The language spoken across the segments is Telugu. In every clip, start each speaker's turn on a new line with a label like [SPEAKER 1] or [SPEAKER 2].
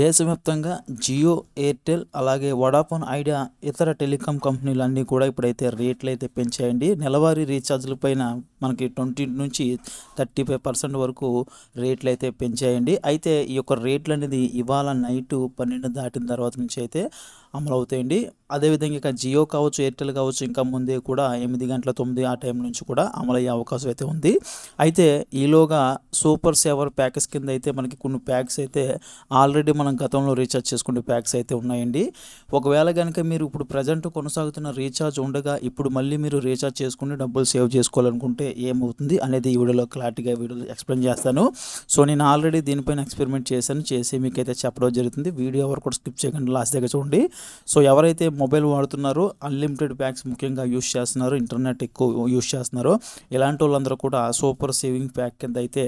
[SPEAKER 1] దేశవ్యాప్తంగా జియో ఎయిర్టెల్ అలాగే వడాఫోన్ ఐడియా ఇతర టెలికాం కంపెనీలు అన్నీ కూడా ఇప్పుడైతే రేట్లు అయితే పెంచాయండి నెలవారీ రీఛార్జ్ల పైన మనకి ట్వంటీ నుంచి థర్టీ ఫైవ్ పర్సెంట్ వరకు రేట్లు అయితే పెంచాయండి అయితే ఈ యొక్క రేట్లు అనేది ఇవాళ నైటు పన్నెండు దాటిన తర్వాత నుంచి అయితే అమలవుతాయండి అదేవిధంగా ఇక జియో కావచ్చు ఎయిర్టెల్ కావచ్చు ఇంకా ముందే కూడా ఎనిమిది గంటల తొమ్మిది ఆ టైం నుంచి కూడా అమలయ్యే అవకాశం అయితే ఉంది అయితే ఈలోగా సూపర్ సేవర్ ప్యాకేజ్ కింద అయితే మనకి కొన్ని ప్యాక్స్ అయితే ఆల్రెడీ మనం గతంలో రీఛార్జ్ చేసుకునే ప్యాక్స్ అయితే ఉన్నాయండి ఒకవేళ కనుక మీరు ఇప్పుడు ప్రజెంట్ కొనసాగుతున్న రీఛార్జ్ ఉండగా ఇప్పుడు మళ్ళీ మీరు రీఛార్జ్ చేసుకుని డబ్బులు సేవ్ చేసుకోవాలనుకుంటే ఏమవుతుంది అనేది ఈ వీడియోలో క్లారిటీగా వీడియోలో ఎక్స్ప్లెయిన్ చేస్తాను సో నేను ఆల్రెడీ దీనిపైన ఎక్స్పెరిమెంట్ చేశాను చేసి మీకైతే చెప్పడం జరుగుతుంది వీడియో ఎవరు కూడా స్కిప్ చేయకుండా లాస్ట్ దగ్గర చూడండి సో ఎవరైతే మొబైల్ వాడుతున్నారో అన్లిమిటెడ్ ప్యాక్స్ ముఖ్యంగా యూస్ చేస్తున్నారో ఇంటర్నెట్ ఎక్కువ యూస్ చేస్తున్నారో ఇలాంటి వాళ్ళందరూ కూడా సూపర్ సేవింగ్ ప్యాక్ కింద అయితే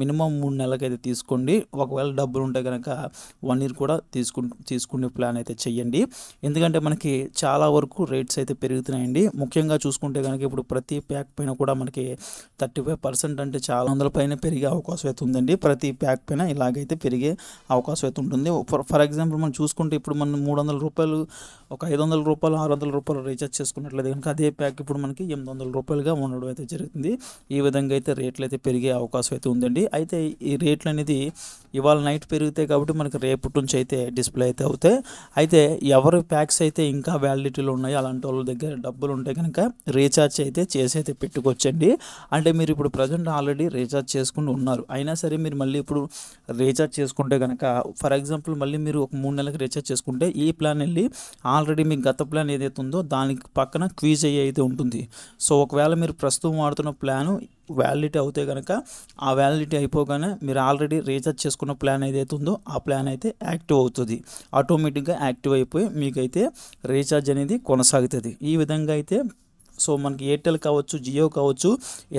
[SPEAKER 1] మినిమం మూడు నెలలకైతే తీసుకోండి ఒకవేళ డబ్బులు ఉంటే కనుక వన్ ఇయర్ కూడా తీసుకు తీసుకునే ప్లాన్ అయితే చేయండి ఎందుకంటే మనకి చాలా వరకు రేట్స్ అయితే పెరుగుతున్నాయండి ముఖ్యంగా చూసుకుంటే కనుక ఇప్పుడు ప్రతి ప్యాక్ పైన కూడా మనకి థర్టీ ఫైవ్ పర్సెంట్ అంటే చాలా వందల పైన పెరిగే అవకాశం అయితే ఉందండి ప్రతి ప్యాక్ పైన ఇలాగైతే పెరిగే అవకాశం అయితే ఉంటుంది ఫర్ ఫర్ ఎగ్జాంపుల్ మనం చూసుకుంటే ఇప్పుడు మనం మూడు వందల రూపాయలు రూపాయలు ఒక ఐదు వందల రూపాయలు ఆరు వందల రూపాయలు రీఛార్జ్ చేసుకున్నట్లయితే కనుక అదే ప్యాక్ ఇప్పుడు మనకి ఎనిమిది వందల రూపాయలుగా ఉండడం అయితే జరుగుతుంది ఈ విధంగా అయితే రేట్లు అయితే పెరిగే అవకాశం అయితే ఉందండి అయితే ఈ రేట్లు అనేది ఇవాళ నైట్ పెరుగుతాయి కాబట్టి మనకి రేపటి నుంచి అయితే డిస్ప్లే అయితే అవుతాయి అయితే ఎవరి ప్యాక్స్ అయితే ఇంకా వ్యాలిడిటీలు ఉన్నాయి అలాంటి వాళ్ళ దగ్గర డబ్బులు ఉంటే కనుక రీఛార్జ్ అయితే చేసి అయితే పెట్టుకోవచ్చండి అంటే మీరు ఇప్పుడు ప్రజెంట్ ఆల్రెడీ రీఛార్జ్ చేసుకుని ఉన్నారు అయినా సరే మీరు మళ్ళీ ఇప్పుడు రీఛార్జ్ చేసుకుంటే కనుక ఫర్ ఎగ్జాంపుల్ మళ్ళీ మీరు ఒక మూడు నెలలకు రీఛార్జ్ చేసుకుంటే ఈ ప్లాన్ వెళ్ళి ఆల్రెడీ మీ గత ప్లాన్ ఏదైతే ఉందో దానికి పక్కన క్వీజ్ అయ్యి అయితే ఉంటుంది సో ఒకవేళ మీరు ప్రస్తుతం వాడుతున్న ప్లాను వ్యాలిడిటీ అవుతే కనుక ఆ వ్యాలిడిటీ అయిపోగానే మీరు ఆల్రెడీ రీఛార్జ్ చేసుకున్న ప్లాన్ ఏదైతే ఉందో ఆ ప్లాన్ అయితే యాక్టివ్ అవుతుంది ఆటోమేటిక్గా యాక్టివ్ అయిపోయి మీకైతే రీఛార్జ్ అనేది కొనసాగుతుంది ఈ విధంగా అయితే సో మనకి ఎయిర్టెల్ కావచ్చు జియో కావచ్చు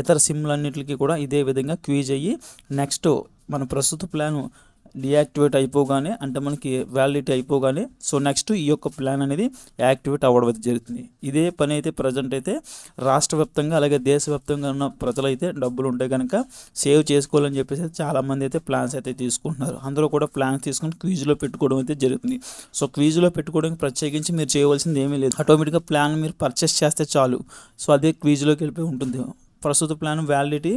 [SPEAKER 1] ఇతర సిమ్లన్నింటికి కూడా ఇదే విధంగా క్వీజ్ అయ్యి నెక్స్ట్ మన ప్రస్తుత ప్లాను డియాక్టివేట్ అయిపోగానే అంటే మనకి వ్యాలిడిటీ అయిపోగానే సో నెక్స్ట్ ఈ యొక్క ప్లాన్ అనేది యాక్టివేట్ అవ్వడం జరుగుతుంది ఇదే పని అయితే ప్రజెంట్ అయితే రాష్ట్ర వ్యాప్తంగా అలాగే దేశవ్యాప్తంగా ఉన్న ప్రజలైతే డబ్బులు ఉంటే కనుక సేవ్ చేసుకోవాలని చెప్పేసి చాలామంది అయితే ప్లాన్స్ అయితే తీసుకుంటున్నారు అందులో కూడా ప్లాన్స్ తీసుకుని క్విజ్లో పెట్టుకోవడం అయితే జరుగుతుంది సో క్విజ్లో పెట్టుకోవడానికి ప్రత్యేకించి మీరు చేయవలసింది ఏమీ లేదు ఆటోమేటిక్గా ప్లాన్ మీరు పర్చేస్ చేస్తే చాలు సో అదే క్విజ్లోకి వెళ్ళిపోయి ఉంటుంది ప్రస్తుత ప్లాన్ వ్యాలిడిటీ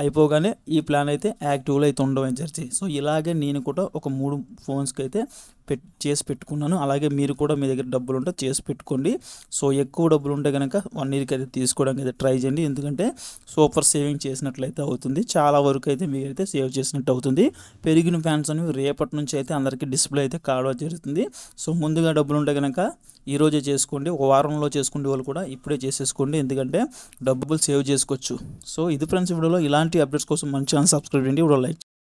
[SPEAKER 1] అయిపోగానే ఈ ప్లాన్ అయితే యాక్టివ్లో అయితే ఉండవని చర్చి సో ఇలాగే నేను కూడా ఒక మూడు ఫోన్స్కి అయితే పెట్ చేసి పెట్టుకున్నాను అలాగే మీరు కూడా మీ దగ్గర డబ్బులు ఉంటే చేసి పెట్టుకోండి సో ఎక్కువ డబ్బులు ఉంటే కనుక వన్ ఇయర్కి అయితే తీసుకోవడానికి అయితే ట్రై చేయండి ఎందుకంటే సూపర్ సేవింగ్ చేసినట్లయితే అవుతుంది చాలా వరకు అయితే మీరు అయితే సేవ్ చేసినట్టు అవుతుంది పెరిగిన ఫ్యాన్స్ అనేవి రేపటి నుంచి అయితే అందరికీ డిస్ప్లే అయితే కావడం జరుగుతుంది సో ముందుగా డబ్బులు ఉంటే కనుక ఈరోజే చేసుకోండి ఒక వారంలో చేసుకునే వాళ్ళు కూడా ఇప్పుడే చేసేసుకోండి ఎందుకంటే డబ్బులు సేవ్ చేసుకోవచ్చు సో ఇది ఫ్రెండ్స్ వీడియోలో ఇలాంటి అప్డేట్స్ కోసం మంచి ఛానల్ సబ్స్క్రైబ్ చేయండి ఇప్పుడు లైక్